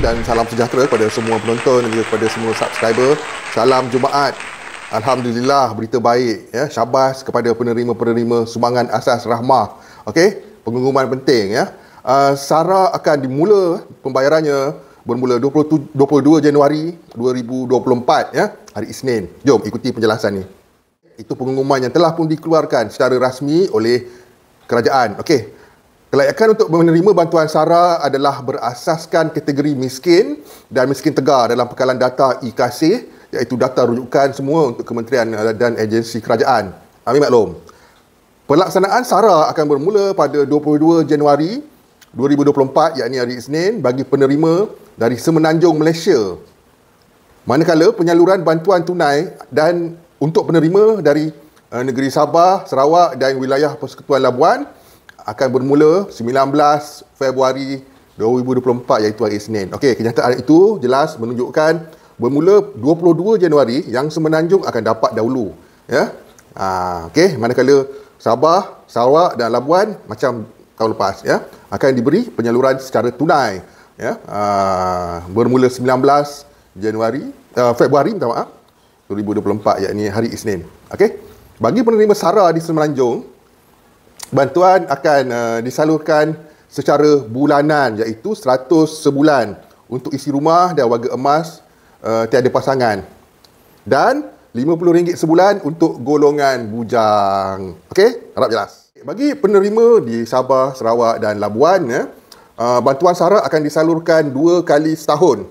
dan salam sejahtera kepada semua penonton dan juga kepada semua subscriber. Salam Jumaat. Alhamdulillah berita baik ya. Syabas kepada penerima-penerima sumbangan asas rahmah. Okey, pengumuman penting ya. Uh, Sara akan dimula pembayarannya bermula 22, 22 Januari 2024 ya, hari Isnin. Jom ikuti penjelasan ni. Itu pengumuman yang telah pun dikeluarkan secara rasmi oleh kerajaan. Okey, Kelayakan untuk menerima bantuan SARA adalah berasaskan kategori miskin dan miskin tegar dalam pekalan data IKC, iaitu data rujukan semua untuk kementerian dan agensi kerajaan. Amin maklum. Pelaksanaan SARA akan bermula pada 22 Januari 2024 iaitu hari Isnin bagi penerima dari Semenanjung Malaysia. Manakala penyaluran bantuan tunai dan untuk penerima dari eh, negeri Sabah, Sarawak dan wilayah Persekutuan Labuan akan bermula 19 Februari 2024 iaitu hari Isnin. Okey, kenyataan itu jelas menunjukkan bermula 22 Januari yang Semenanjung akan dapat dahulu. Ya. Yeah? Ha, okey, manakala Sabah, Sarawak dan Labuan macam tahun lepas ya, akan diberi penyaluran secara tunai ya. Yeah? Ha, bermula 19 Januari uh, Februari minta maaf 2024 yakni hari Isnin. Okey. Bagi penerima SARA di Semenanjung, bantuan akan uh, disalurkan secara bulanan iaitu 100 sebulan untuk isi rumah dan warga emas uh, tiada pasangan dan RM50 sebulan untuk golongan bujang. Okey, harap jelas. Bagi penerima di Sabah, Sarawak dan Labuan, ya, uh, bantuan SARA akan disalurkan dua kali setahun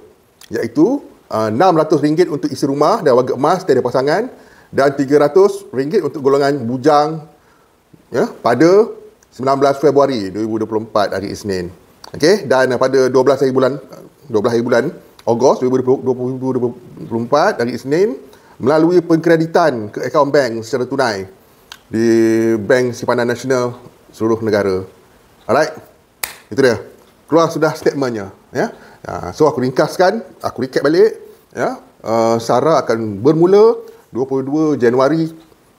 iaitu uh, RM600 untuk isi rumah dan warga emas tiada pasangan dan RM300 untuk golongan bujang ya, pada 19 Februari 2024 hari Isnin. Okey dan pada 12 hari bulan 12 hari bulan Ogos 2024 hari Isnin melalui pengkreditan ke akaun bank secara tunai di Bank Simpanan Nasional seluruh negara. Alright. Itu dia. Keluar sudah statementnya, ya. ya so aku ringkaskan, aku recap balik, ya. Uh, Sarah akan bermula 22 Januari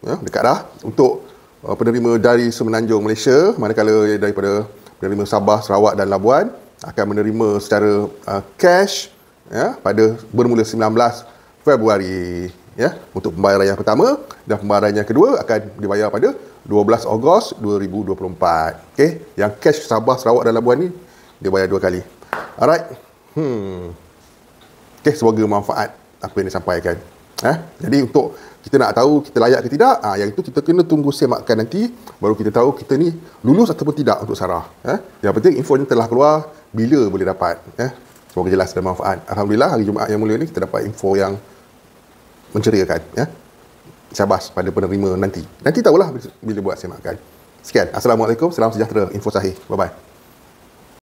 ya dekat dah untuk uh, penerima dari Semenanjung Malaysia manakala daripada penerima Sabah, Sarawak dan Labuan akan menerima secara uh, cash ya pada bermula 19 Februari ya untuk pembayaran yang pertama dan pembayaran yang kedua akan dibayar pada 12 Ogos 2024. Okay, yang cash Sabah, Sarawak dan Labuan ni dia bayar dua kali. Alright. Hmm. okay semoga manfaat apa yang disampaikan. sampaikan. Eh? Jadi untuk kita nak tahu kita layak ke tidak, ha, yang itu kita kena tunggu semakan nanti baru kita tahu kita ni lulus ataupun tidak untuk Sarah. Eh? Yang penting info ni telah keluar bila boleh dapat. Eh? Semoga jelas dan manfaat. Alhamdulillah hari Jumaat yang mulia ni kita dapat info yang menceriakan. Eh? Syabas pada penerima nanti. Nanti tahulah bila buat semakan. Sekian. Assalamualaikum. Salam sejahtera. Info sahih. Bye-bye.